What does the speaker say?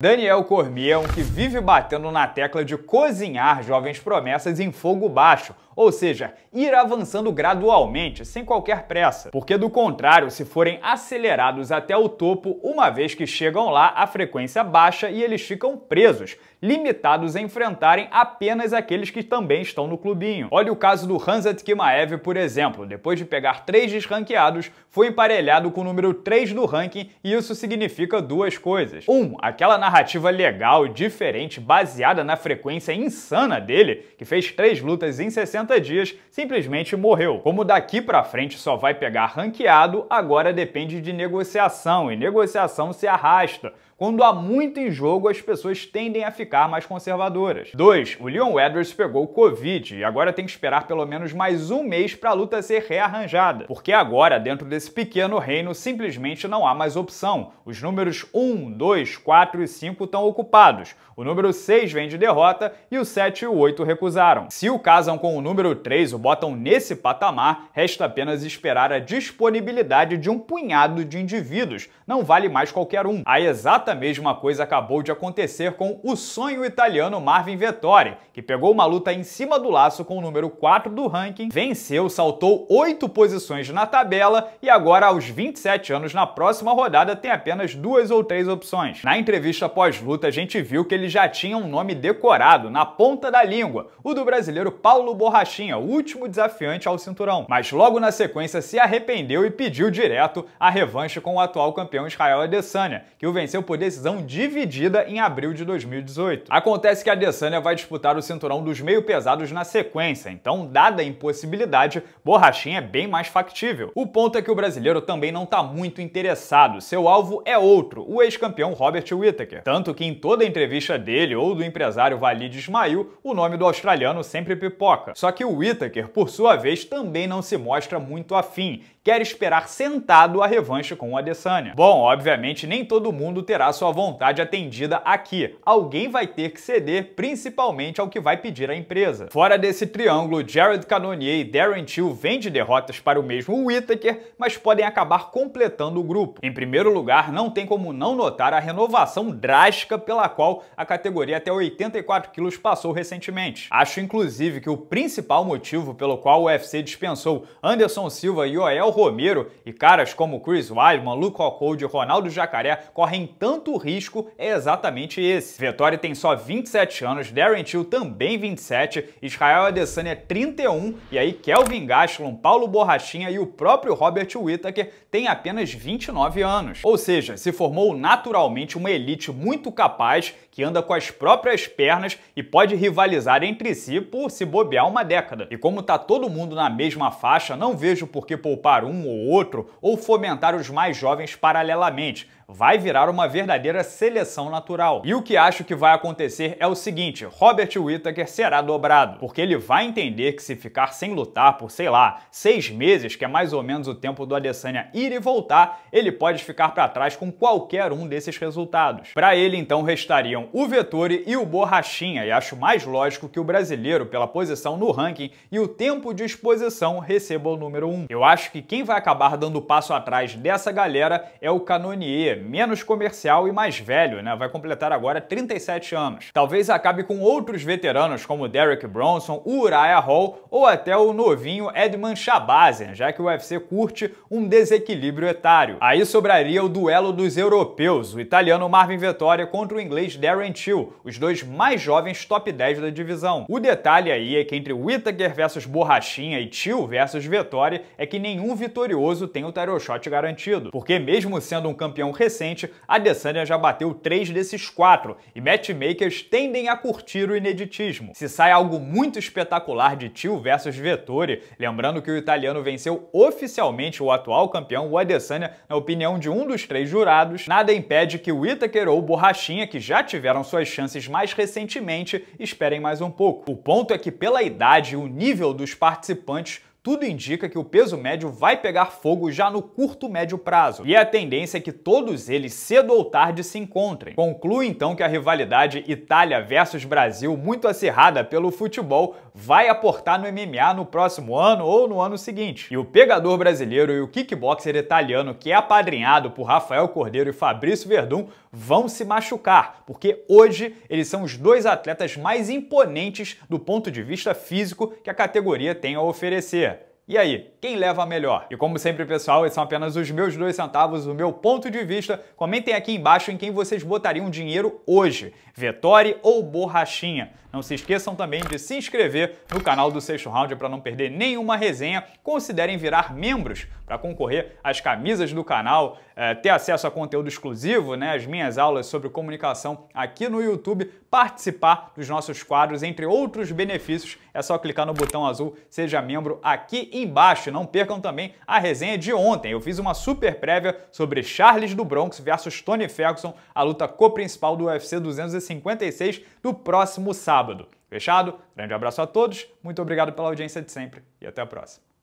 Daniel Cormier é um que vive batendo na tecla de cozinhar jovens promessas em fogo baixo, ou seja, ir avançando gradualmente, sem qualquer pressa, porque do contrário, se forem acelerados até o topo, uma vez que chegam lá, a frequência baixa e eles ficam presos, limitados a enfrentarem apenas aqueles que também estão no clubinho. Olha o caso do Hansat Kimaev, por exemplo, depois de pegar três desranqueados, foi emparelhado com o número 3 do ranking e isso significa duas coisas. Um, aquela narrativa legal, diferente, baseada na frequência insana dele, que fez três lutas em 60 60 dias, simplesmente morreu. Como daqui para frente só vai pegar ranqueado, agora depende de negociação, e negociação se arrasta. Quando há muito em jogo, as pessoas tendem a ficar mais conservadoras. 2. O Leon Edwards pegou Covid e agora tem que esperar pelo menos mais um mês para a luta ser rearranjada, porque agora, dentro desse pequeno reino, simplesmente não há mais opção. Os números 1, 2, 4 e 5 estão ocupados, o número 6 vem de derrota e o 7 e o 8 recusaram. Se o casam com o número 3 o botam nesse patamar, resta apenas esperar a disponibilidade de um punhado de indivíduos. Não vale mais qualquer um. A exata mesma coisa acabou de acontecer com o sonho italiano Marvin Vettori, que pegou uma luta em cima do laço com o número 4 do ranking, venceu, saltou 8 posições na tabela e agora, aos 27 anos, na próxima rodada tem apenas duas ou três opções. Na entrevista pós-luta, a gente viu que ele já tinha um nome decorado, na ponta da língua, o do brasileiro Paulo Borra Borrachinha, o último desafiante ao cinturão, mas logo na sequência se arrependeu e pediu direto a revanche com o atual campeão Israel Adesanya, que o venceu por decisão dividida em abril de 2018. Acontece que Adesanya vai disputar o cinturão dos meio pesados na sequência, então, dada a impossibilidade, Borrachinha é bem mais factível. O ponto é que o brasileiro também não tá muito interessado, seu alvo é outro, o ex-campeão Robert Whittaker. Tanto que em toda entrevista dele ou do empresário Valide Ismail, o nome do australiano sempre pipoca. Só só que o Whittaker, por sua vez, também não se mostra muito afim, quer esperar sentado a revanche com o Adesanya. Bom, obviamente nem todo mundo terá sua vontade atendida aqui. Alguém vai ter que ceder, principalmente ao que vai pedir a empresa. Fora desse triângulo, Jared Cannonier e Darren Till vêm de derrotas para o mesmo Whittaker, mas podem acabar completando o grupo. Em primeiro lugar, não tem como não notar a renovação drástica pela qual a categoria até 84 quilos passou recentemente. Acho inclusive que o principal principal motivo pelo qual o UFC dispensou Anderson Silva e Oel Romero e caras como Chris Weidman, Luke Rockhold e Ronaldo Jacaré correm tanto risco é exatamente esse. Vettori tem só 27 anos, Darren Till também 27, Israel Adesanya 31 e aí Kelvin Gastelum, Paulo Borrachinha e o próprio Robert Whittaker têm apenas 29 anos. Ou seja, se formou naturalmente uma elite muito capaz que anda com as próprias pernas e pode rivalizar entre si por se bobear uma década. E como tá todo mundo na mesma faixa, não vejo por que poupar um ou outro ou fomentar os mais jovens paralelamente vai virar uma verdadeira seleção natural. E o que acho que vai acontecer é o seguinte, Robert Whittaker será dobrado, porque ele vai entender que se ficar sem lutar por, sei lá, seis meses, que é mais ou menos o tempo do Adesanya ir e voltar, ele pode ficar para trás com qualquer um desses resultados. Para ele, então, restariam o Vettori e o Borrachinha, e acho mais lógico que o brasileiro, pela posição no ranking e o tempo de exposição, receba o número 1. Um. Eu acho que quem vai acabar dando passo atrás dessa galera é o Canonier, menos comercial e mais velho, né? Vai completar agora 37 anos. Talvez acabe com outros veteranos como Derek Bronson, Uriah Hall ou até o novinho Edman Shabazian, já que o UFC curte um desequilíbrio etário. Aí sobraria o duelo dos europeus, o italiano Marvin Vettori contra o inglês Darren Till, os dois mais jovens top 10 da divisão. O detalhe aí é que entre Whittaker versus Borrachinha e Till versus Vettori é que nenhum vitorioso tem o title shot garantido, porque mesmo sendo um campeão recente, recente, Adesanya já bateu três desses quatro, e matchmakers tendem a curtir o ineditismo. Se sai algo muito espetacular de Tio versus Vettori, lembrando que o italiano venceu oficialmente o atual campeão, o Adesanya, na opinião de um dos três jurados, nada impede que o Itaker ou o Borrachinha, que já tiveram suas chances mais recentemente, esperem mais um pouco. O ponto é que pela idade e o nível dos participantes, tudo indica que o peso médio vai pegar fogo já no curto médio prazo, e é a tendência é que todos eles cedo ou tarde se encontrem. Conclui então que a rivalidade Itália versus Brasil, muito acirrada pelo futebol, vai aportar no MMA no próximo ano ou no ano seguinte. E o pegador brasileiro e o kickboxer italiano, que é apadrinhado por Rafael Cordeiro e Fabrício Verdun, vão se machucar, porque hoje eles são os dois atletas mais imponentes do ponto de vista físico que a categoria tem a oferecer. E aí, quem leva a melhor? E como sempre, pessoal, esses são apenas os meus dois centavos, o meu ponto de vista. Comentem aqui embaixo em quem vocês botariam dinheiro hoje, Vettori ou Borrachinha. Não se esqueçam também de se inscrever no canal do Sexto Round para não perder nenhuma resenha. Considerem virar membros para concorrer às camisas do canal, eh, ter acesso a conteúdo exclusivo, né, as minhas aulas sobre comunicação aqui no YouTube, participar dos nossos quadros, entre outros benefícios. É só clicar no botão azul Seja Membro aqui embaixo. Não percam também a resenha de ontem. Eu fiz uma super prévia sobre Charles do Bronx versus Tony Ferguson, a luta co-principal do UFC 256 do próximo sábado. Fechado? Grande abraço a todos, muito obrigado pela audiência de sempre e até a próxima.